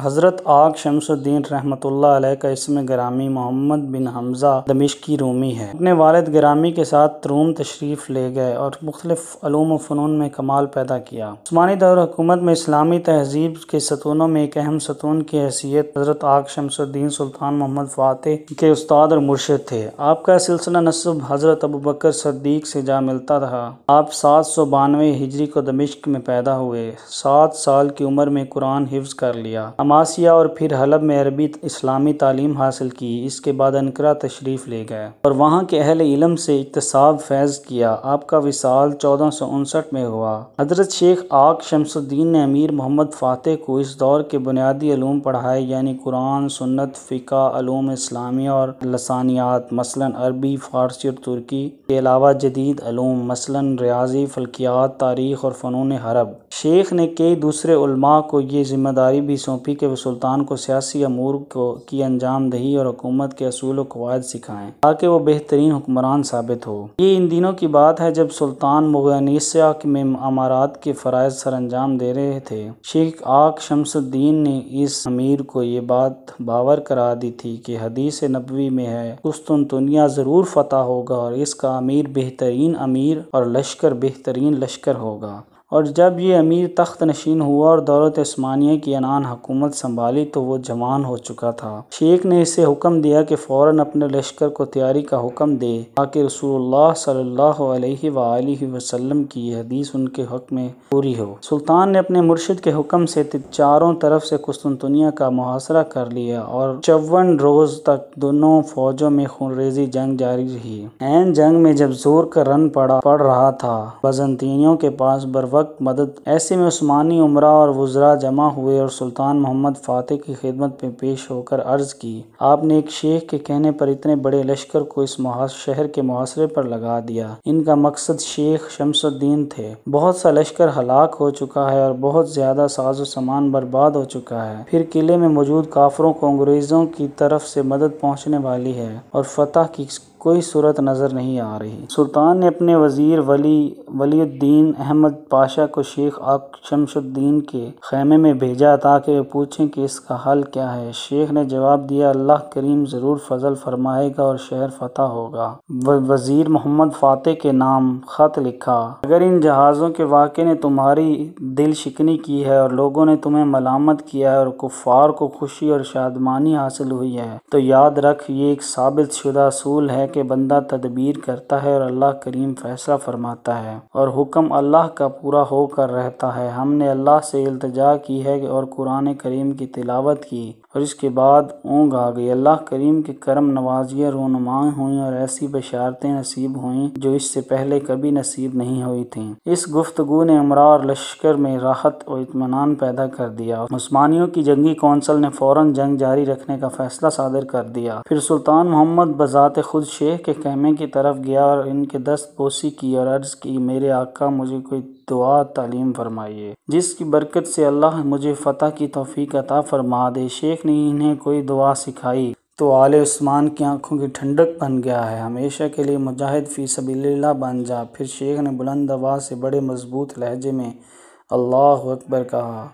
हज़रत आग शमसुद्दीन रहमतुल्लाह का इसम ग्रामी मोहम्मद बिन हमज़ा दमिश की रूमी है अपने वालद ग्रामी के साथ रूम तशरीफ़ ले गए और मुख्तलिफ़लूम फ़नून में कमाल पैदा किया उस्मानी दौर हुकूमत में इस्लामी तहजीब के सतूनों में एक अहम सतून की हैसियत हज़रत आग शमसुद्दीन सुल्तान मोहम्मद फ़ातह के उस्ताद और मुर्शद थे आपका सिलसिला नस्ब हज़रत अबू बकर सद्दीक से जा मिलता था आप सात सौ बानवे हिजरी को दमिश्क में पैदा हुए सात साल की उम्र में कुरान हिफ़ कर लिया अमासिया और फिर हलब में अरबी इस्लामी तालीम हासिल की इसके बाद अनकरा तशरीफ़ ले गए और वहाँ के अहल इलम से इकतसाब फैज़ किया आपका विसाल चौदह सौ उनसठ में हुआ हजरत शेख आक शमसुद्दीन ने अमीर मोहम्मद फ़ातह को इस दौर के बुनियादी अलूम पढ़ाए यानी कुरान सुन्नत फ़िका अलूम इस्लामी और लसानियात मसला अरबी फ़ारसी और तुर्की के अलावा जदीद अलूम मसला रियाजी फल्कियात तारीख और फ़नून हरब शेख ने कई दूसरे को ये जिम्मेदारी भी सौंपी यूपी के सुल्तान को सियासी अमूर को की अंजाम दही और हुकूमत के असूल व कवायद सिखाएं ताकि वो बेहतरीन हुक्मरान साबित हो ये इन दिनों की बात है जब सुल्तान मुगनीसिया में अमारात के फ़रज़ सर अंजाम दे रहे थे शेख आक शमसुद्दीन ने इस अमीर को ये बात बावर करा दी थी कि हदीस नबवी में है कुस्तुन दुनिया ज़रूर फतह होगा और इसका अमीर बेहतरीन अमीर और लश्कर बेहतरीन लश्कर होगा और जब ये अमीर तख्त नशीन हुआ और दौलत स्मानिया की अनान हुकूमत संभाली तो वो जवान हो चुका था शेख ने इसे हुक्म दिया कि फ़ौर अपने लश्कर को तैयारी का हुक्म दे ताकि रसूलुल्लाह सल्लल्लाहु अलैहि वसल्लम की यह हदीस उनके हक में पूरी हो सुल्तान ने अपने मुर्शिद के हुक्म से चारों तरफ से कुस्तुनतुनिया का मुहासरा कर लिया और चौवन रोज तक दोनों फौजों में खुनरेजी जंग जारी रही एन जंग में जब जोर का रन पड़ा पड़ रहा था बजंतीनियों के पास बरवक वक्त मदद ऐसे में उस्मानी उमरा और वज़रा जमा हुए और सुल्तान मोहम्मद फ़ातह की खिदमत में पेश होकर अर्ज़ की आपने एक शेख के कहने पर इतने बड़े लश्कर को इस शहर के मुहासरे पर लगा दिया इनका मकसद शेख शमसुद्दीन थे बहुत सा लश्कर हलाक हो चुका है और बहुत ज़्यादा साजो सामान बर्बाद हो चुका है फिर किले में मौजूद काफरों को अंग्रेज़ों की तरफ से मदद पहुँचने वाली है और फतह की कोई सूरत नज़र नहीं आ रही सुल्तान ने अपने वज़ीर वली वलीद्दीन अहमद पाशा को शेख आक शमशुद्दीन के खैमे में भेजा ताकि वे पूछें कि इसका हल क्या है शेख ने जवाब दिया अल्लाह करीम ज़रूर फजल फरमाएगा और शहर फतह होगा वज़ीर मोहम्मद फ़ातह के नाम ख़त लिखा अगर इन जहाज़ों के वाक़े ने तुम्हारी दिल शिकनी की है और लोगों ने तुम्हें मलामत किया है और कुफ़ार को खुशी और शादमानी हासिल हुई है तो याद रख ये एक साबित शुदा असूल है के बंदा तदबीर करता है और अल्लाह करीम फैसला फरमाता है और हुक्म अल्लाह का पूरा होकर रहता है हमने अल्लाह से इल्तजा की है और कुरान करीम की तिलावत की और इसके बाद ऊँग आ गई अल्लाह करीम के करम नवाजियाँ रोनुमा हुई और ऐसी बशारतें नसीब हुई जो इससे पहले कभी नसीब नहीं हुई थी इस गुफ्तगु ने अमरा और लश्कर में राहत और इतमान पैदा कर दिया मुस्मानियों की जंगी कौंसल ने फौरन जंग जारी रखने का फैसला सादर कर दिया फिर सुल्तान मोहम्मद बजात खुद शेख के कहमे की तरफ गया और इनके दस्त बोसी की और अर्ज की मेरे आका मुझे कोई दुआ तालीम फरमाइए जिसकी बरकत से अल्लाह मुझे फ़तह की तोफ़ी अता फरमा दे शेख ने इन्हें कोई दुआ सिखाई तो आले उस्मान की आंखों की ठंडक बन गया है हमेशा के लिए मुजाहिद फ़ी सबील्ला बन जा फिर शेख ने बुलंद आवाज़ से बड़े मजबूत लहजे में अल्लाह अकबर कहा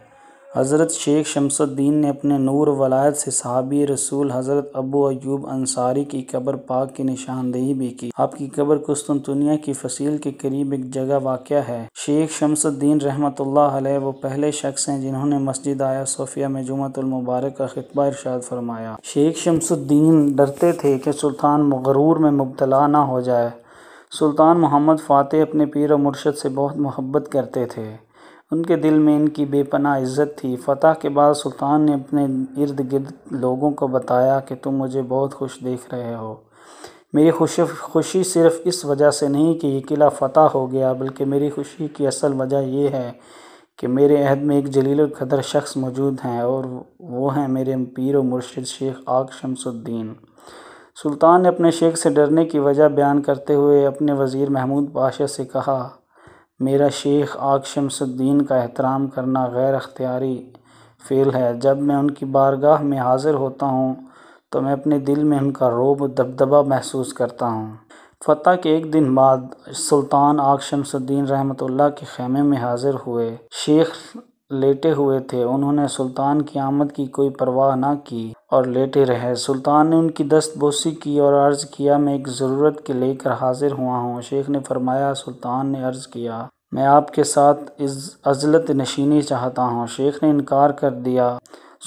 हज़रत शेख शमसुद्दीन ने अपने नूर वलायत से सहाबी रसूल हज़रत अबू अयूब अंसारी की कब्र पाक की निशानदेही भी की आपकी कब्र कुस्तुनतुनिया की फसील के करीब एक जगह वाक़ है शेख शमसुद्दीन रहमत अलैह वो पहले शख्स हैं जिन्होंने मस्जिद आया सोफिया में जुमतुलमबारक का खतबा इरशाद फरमाया शेख शमसुद्दीन डरते थे कि सुल्तान मगरूर में मुबतला ना हो जाए सुल्तान मोहम्मद फ़ातह अपने पीर और मुर्शद से बहुत मोहब्बत करते थे उनके दिल में इनकी बेपनाह इज्जत थी फतह के बाद सुल्तान ने अपने इर्द गिर्द लोगों को बताया कि तुम मुझे बहुत खुश देख रहे हो मेरी खुशी खुशी सिर्फ इस वजह से नहीं कि ये किला फतह हो गया बल्कि मेरी खुशी की असल वजह यह है कि मेरे अहद में एक जलील कदर शख्स मौजूद हैं और वो हैं मेरे पीर व मुर्शद शेख आग शमसुद्दीन सुल्तान ने अपने शेख से डरने की वजह बयान करते हुए अपने वज़ीर महमूद पाशा से कहा मेरा शेख आक शमसुद्दीन का एहतराम करना गैर अख्तियारी फ़ेल है जब मैं उनकी बारगाह में हाज़िर होता हूँ तो मैं अपने दिल में उनका रोब दबदबा महसूस करता हूँ फतेह के एक दिन बाद सुल्तान आग शमसुद्दीन रहमतुल्लाह के ख़ैमे में हाज़िर हुए शेख लेटे हुए थे उन्होंने सुल्तान की आमद की कोई परवाह ना की और लेटे रहे सुल्तान ने उनकी दस्तबोसी की और अर्ज़ किया मैं एक ज़रूरत के लेकर हाजिर हुआ हूँ शेख ने फरमाया सुल्तान ने अर्ज़ किया मैं आपके साथ इस अजलत नशीनी चाहता हूँ शेख ने इनकार कर दिया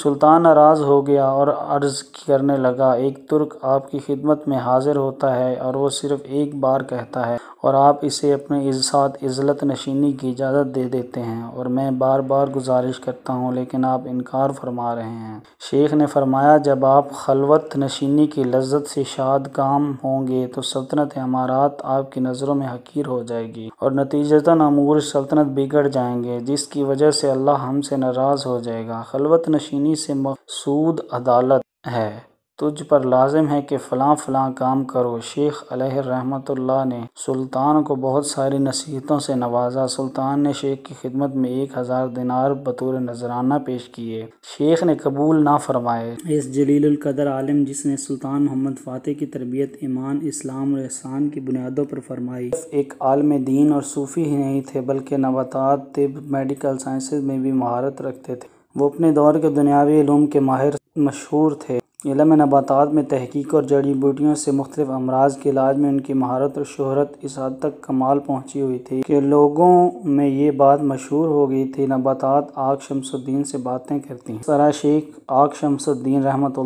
सुल्तान नाराज़ हो गया और अर्ज़ करने लगा एक तुर्क आपकी खिदमत में हाजिर होता है और वो सिर्फ़ एक बार कहता है और आप इसे अपने इस साथ इजलत नशीनी की इजाज़त दे देते हैं और मैं बार बार गुजारिश करता हूँ लेकिन आप इनकार फरमा रहे हैं शेख ने फरमाया जब आप खलवत नशीनी की लज्जत से शाद काम होंगे तो सल्तनत अमारात आपकी नज़रों में हकीर हो जाएगी और नतीजतन अमूर सल्तनत बिगड़ जाएंगे जिसकी वजह से अल्लाह हमसे नाराज़ हो जाएगा खलवत नशीनी से मकसूद अदालत है तुझ पर लाजिम है कि फ़लाँ फ़लाँ काम करो शेख रहमतुल्लाह ने सुल्तान को बहुत सारी नसीहतों से नवाजा सुल्तान ने शेख की खिदमत में एक हज़ार दिनार बतौर नजराना पेश किए शेख ने कबूल ना फरमाए इस जलीलकदर आलम जिसने सुल्तान मोहम्मद फ़ातह की तरबियत ईमान इस्लाम और एहसान की बुनियादों पर फरमाई एक आलम दीन और सूफ़ी ही नहीं थे बल्कि नबातात तिब मेडिकल साइंसेज में भी महारत रखते थे वो अपने दौर के दुनियावी के माहिर मशहूर थे इलम नबातात में तहकीक और जड़ी बूटियों से मुख्तफ अमराज के इलाज में उनकी महारत और शहरत इस हद तक कमाल पहुँची हुई थी कि लोगों में ये बात मशहूर हो गई थी नबातात आग शमसुद्दीन से बातें करती हैं सरा शेख आग शमसुद्दीन रहमत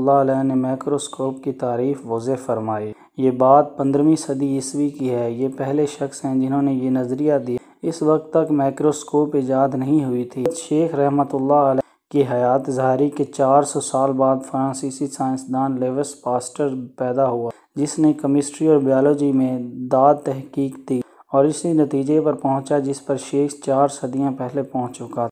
ने माइक्रोस्कोप की तारीफ वज़ फरमाई ये बात पंद्रहवीं सदी ईस्वी की है ये पहले शख्स हैं जिन्होंने ये नज़रिया दिया इस वक्त तक माइक्रोस्कोप ईजाद नहीं हुई थी शेख रहमत की हयात जहरी के 400 साल बाद फ़्रांसीसी साइंसदान लेवस पास्टर पैदा हुआ जिसने केमिस्ट्री और बायोलॉजी में दाद तहकीक दी और इसी नतीजे पर पहुंचा जिस पर शेष चार सदियां पहले पहुंच चुका